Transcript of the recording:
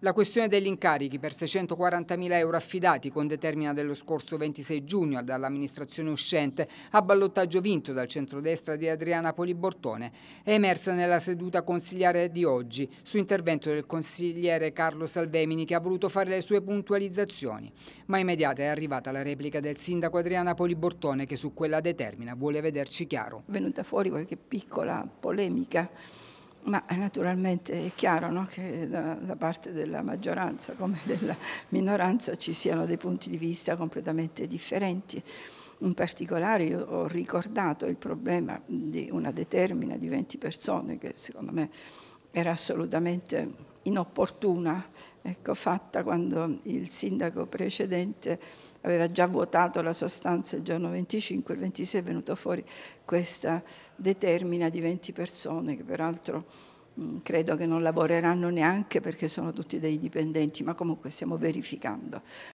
La questione degli incarichi per 640.000 euro affidati con determina dello scorso 26 giugno dall'amministrazione uscente a ballottaggio vinto dal centrodestra di Adriana Polibortone è emersa nella seduta consigliare di oggi su intervento del consigliere Carlo Salvemini che ha voluto fare le sue puntualizzazioni. Ma immediata è arrivata la replica del sindaco Adriana Polibortone che su quella determina vuole vederci chiaro. È venuta fuori qualche piccola polemica ma eh, naturalmente è chiaro no, che da, da, parte della maggioranza come della minoranza ci siano dei punti di vista completamente differenti. In particolare io ho ricordato il problema di una determina di 20 persone che secondo me era assolutamente inopportuna, ecco, fatta quando il sindaco precedente aveva già vuotato la sostanza il giorno 25, il 26 è venuto fuori questa determina di 20 persone che peraltro mm, credo che non lavoreranno neanche perché sono tutti dei dipendenti, ma comunque stiamo verificando.